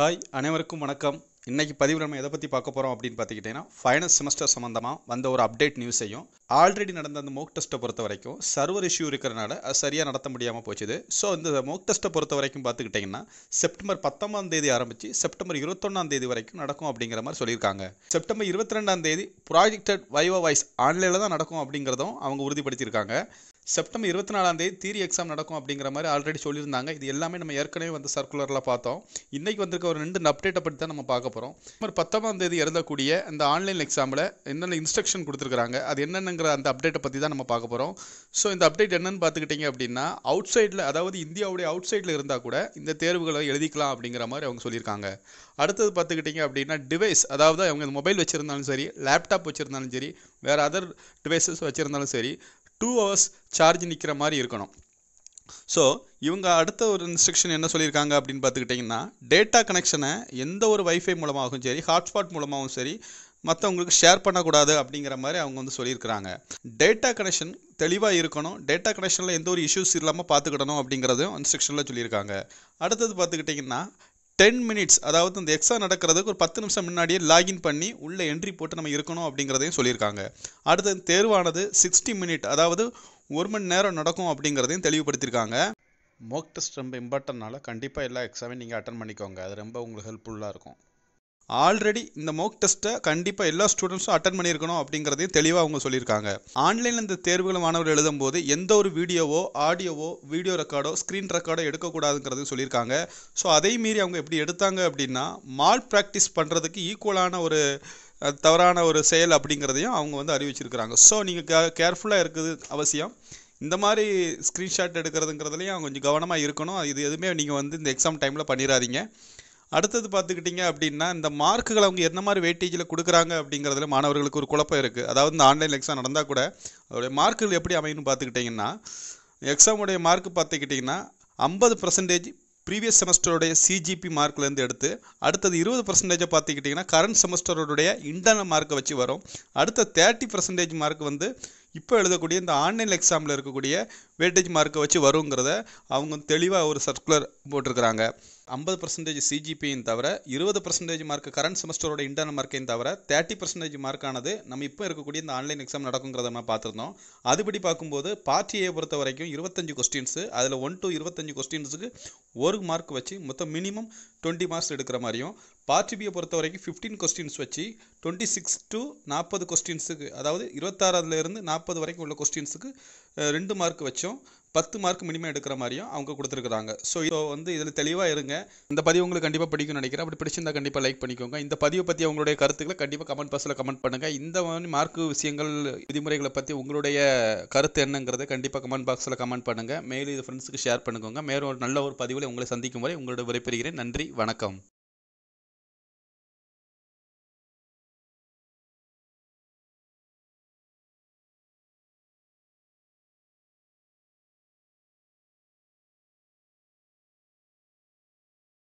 hi அனைவருக்கும் வணக்கம் இன்றைக்கி பதிவு நம்ம எதை பற்றி பார்க்க போகிறோம் அப்படின்னு பார்த்துக்கிட்டிங்கன்னா ஃபைனல் செமஸ்டர் சம்மந்தமாக வந்த ஒரு அப்டேட் நியூஸையும் ஆல்ரெடி நடந்த அந்த மோக் டெஸ்ட்டை பொறுத்த வரைக்கும் சர்வர் இஷ்யூ இருக்கிறனால அது சரியாக நடத்த முடியாமல் போச்சுது ஸோ இந்த மோக் டெஸ்ட்டை பொறுத்த வரைக்கும் பார்த்துக்கிட்டிங்கன்னா செப்டம்பர் பத்தொம்பதாம் தேதி ஆரம்பித்து செப்டம்பர் இருபத்தொன்னாம் தேதி வரைக்கும் நடக்கும் அப்படிங்கிற மாதிரி சொல்லியிருக்காங்க செப்டம்பர் இருபத்தி ரெண்டாம் தேதி ப்ராஜெக்டட் வைவா வாய்ஸ் ஆன்லைனில் தான் நடக்கும் அப்படிங்கிறதும் அவங்க உறுதிப்படுத்தியிருக்காங்க செப்டம்பர் இருபத்தி நாலாம் தேதி தீரி எக்ஸாம் நடக்கும் அப்படிங்கிற மாதிரி ஆல்ரெடி சொல்லியிருந்தாங்க இது எல்லாமே நம்ம ஏற்கனவே வந்து சர்க்குலரில் பார்த்தோம் இன்றைக்கி வந்திருக்க ஒரு ரெண்டு அப்டேட்டை பற்றி தான் நம்ம பார்க்க போகிறோம் செப்டம்பர் பத்தாம் தேதி எழுதக்கூடிய அந்த ஆன்லைன் எக்ஸாமில் என்னென்ன இன்ஸ்ட்ரக்ஷன் கொடுத்துருக்காங்க அது என்னென்னங்கிற அந்த அப்டேட்டை பற்றி தான் நம்ம பார்க்க போகிறோம் ஸோ இந்த அப்டேட் என்னென்னு பார்த்துக்கிட்டிங்க அப்படின்னா அவுட் சைடில் அதாவது இந்தியாவுடைய அவுட் சைடில் இருந்தால் கூட இந்த தேர்வுகளை எழுதிக்கலாம் அப்படிங்கிற மாதிரி அவங்க சொல்லியிருக்காங்க அடுத்தது பார்த்துக்கிட்டிங்க அப்படின்னா டிவைஸ் அதாவது அவங்க மொபைல் வச்சுருந்தாலும் சரி லேப்டாப் வச்சுருந்தாலும் சரி வேறு அதர் டிவைசஸ் வச்சுருந்தாலும் சரி டூ ஹவர்ஸ் சார்ஜ் நிற்கிற மாதிரி இருக்கணும் ஸோ இவங்க அடுத்த ஒரு இன்ஸ்ட்ரக்ஷன் என்ன சொல்லியிருக்காங்க அப்படின்னு பார்த்துக்கிட்டிங்கன்னா டேட்டா கனெக்ஷனை எந்த ஒரு வைஃபை மூலமாகவும் சரி ஹாட்ஸ்பாட் மூலமாகவும் சரி மற்றவங்களுக்கு ஷேர் பண்ணக்கூடாது அப்படிங்கிற மாதிரி அவங்க வந்து சொல்லியிருக்கிறாங்க டேட்டா கனெக்ஷன் தெளிவாக இருக்கணும் டேட்டா கனெக்ஷனில் எந்த ஒரு இஷ்யூஸ் இல்லாமல் பார்த்துக்கிடணும் அப்படிங்கிறதும் இன்ஸ்ட்ரக்ஷனில் சொல்லியிருக்காங்க அடுத்தது பார்த்துக்கிட்டிங்கன்னா டென் மினிட்ஸ் அதாவது இந்த எக்ஸாம் நடக்கிறதுக்கு ஒரு பத்து நிமிஷம் முன்னாடியே லாகின் பண்ணி உள்ளே என்ட்ரி போட்டு நம்ம இருக்கணும் அப்படிங்கிறதையும் சொல்லியிருக்காங்க அடுத்தது தேர்வானது சிக்ஸ்டி மினிட் அதாவது ஒரு மணி நேரம் நடக்கும் அப்படிங்கிறதையும் தெளிவுபடுத்தியிருக்காங்க மோக் டெஸ்ட் ரொம்ப இம்பார்ட்டன்னால கண்டிப்பாக எல்லா எக்ஸாமையும் நீங்கள் அட்டன் பண்ணிக்கோங்க அது ரொம்ப உங்களுக்கு ஹெல்ப்ஃபுல்லாக இருக்கும் ஆல்ரெடி இந்த மோக் டெஸ்ட்டை கண்டிப்பாக எல்லா ஸ்டூடெண்ட்ஸும் அட்டன் பண்ணியிருக்கணும் அப்படிங்கிறதையும் தெளிவாக அவங்க சொல்லியிருக்காங்க ஆன்லைனில் இந்த தேர்வுகளை மாணவர்கள் எழுதும் போது எந்த ஒரு வீடியோவோ ஆடியோவோ வீடியோ ரெக்கார்டோ ஸ்க்ரீன் ரெக்கார்டோ எடுக்கக்கூடாதுங்கிறது சொல்லியிருக்காங்க ஸோ அதே மீறி அவங்க எப்படி எடுத்தாங்க அப்படின்னா மால் ப்ராக்டிஸ் பண்ணுறதுக்கு ஈக்குவலான ஒரு தவறான ஒரு செயல் அப்படிங்கிறதையும் அவங்க வந்து அறிவிச்சிருக்கிறாங்க ஸோ நீங்கள் கேர்ஃபுல்லாக இருக்குது அவசியம் இந்த மாதிரி ஸ்க்ரீன்ஷாட் எடுக்கிறதுங்கிறதுலையும் கொஞ்சம் கவனமாக இருக்கணும் இது எதுவுமே நீங்கள் வந்து இந்த எக்ஸாம் டைமில் பண்ணிடாதீங்க அடுத்தது பார்த்துக்கிட்டிங்க அப்படின்னா இந்த மார்க்குகள் அவங்க என்ன மாதிரி வெயிட்டேஜில் கொடுக்குறாங்க அப்படிங்கிறதுல மாணவர்களுக்கு ஒரு குழப்பம் இருக்குது அதாவது இந்த ஆன்லைன் எக்ஸாம் நடந்தால் கூட அதோடைய மார்க்குகள் எப்படி அமையும்னு பார்த்துக்கிட்டிங்கன்னா எக்ஸாமுடைய மார்க் பார்த்துக்கிட்டிங்கன்னா ஐம்பது பர்சன்டேஜ் ப்ரீவியஸ் செமஸ்டருடைய சிஜிபி மார்க்லேருந்து எடுத்து அடுத்தது இருபது பர்சன்டேஜை பார்த்துக்கிட்டிங்கன்னா கரண்ட் செமஸ்டருடைய இன்டர்னல் மார்க்கை வச்சு வரும் அடுத்த தேர்ட்டி பர்சன்டேஜ் மார்க் வந்து இப்போ எழுதக்கூடிய இந்த ஆன்லைன் எக்ஸாமில் இருக்கக்கூடிய வேட்டேஜ் மார்க்கை வச்சு வருங்கிறத அவங்க தெளிவாக ஒரு சர்க்குலர் போட்டிருக்கிறாங்க ஐம்பது பர்சன்டேஜ் சிஜிபியும் தவிர இருபது பர்சன்டேஜ் மார்க் கரண்ட் செமஸ்டரோட இன்டர்னல் மார்க்கையும் தவிர தேர்ட்டி பர்சன்டேஜ் மார்க்கானது நம்ம இப்போ இருக்கக்கூடிய இந்த ஆன்லைன் எக்ஸாம் நடக்குங்கிறத நம்ம பார்த்துருந்தோம் அதுபடி பார்க்கும்போது பார்ட் ஏ பொறுத்த வரைக்கும் இருபத்தஞ்சு கொஸ்டின்ஸு அதில் ஒன் டு இருபத்தஞ்சு கொஸ்டின்ஸுக்கு ஒரு மார்க் வச்சு மொத்தம் மினிமம் டுவெண்ட்டி மார்க்ஸ் எடுக்கிற மாதிரியும் பார்ட் பியை பொறுத்த வரைக்கும் ஃபிஃப்டீன் கொஸ்டின்ஸ் வச்சு டுவெண்ட்டி சிக்ஸ் டு நாற்பது கொஸ்டின்ஸுக்கு அதாவது இருபத்தாறதுலேருந்து நாற்பது வரைக்கும் உள்ள கொஸ்டின்ஸுக்கு ரெண்டு மார்க் வச்சும் பத்து மார்க் மினிமம் எடுக்கிற மாதிரியும் அவங்க கொடுத்துருக்குறாங்க ஸோ இதோ வந்து இதில் தெளிவாக இருங்க இந்த பதிவு உங்களுக்கு கண்டிப்பாக பிடிக்கும்னு நினைக்கிறேன் அப்படி பிடிச்சிருந்தா கண்டிப்பாக லைக் பண்ணிக்கோங்க இந்த பதிவை பற்றி அவங்களுடைய கருத்துக்களை கண்டிப்பாக கமெண்ட் பாக்ஸில் கமெண்ட் பண்ணுங்கள் இந்த மாதிரி மார்க் விஷயங்கள் விதிமுறைகளை பற்றி உங்களுடைய கருத்து என்னங்கிறத கண்டிப்பாக கமெண்ட் பாக்ஸில் கமெண்ட் பண்ணுங்கள் மேலும் இது ஃப்ரெண்ட்ஸுக்கு ஷேர் பண்ணிக்கோங்க மேலும் ஒரு நல்ல ஒரு பதிவில் உங்களை சந்திக்கும் வரை உங்களோட விரைப்பெறுகிறேன் நன்றி வணக்கம்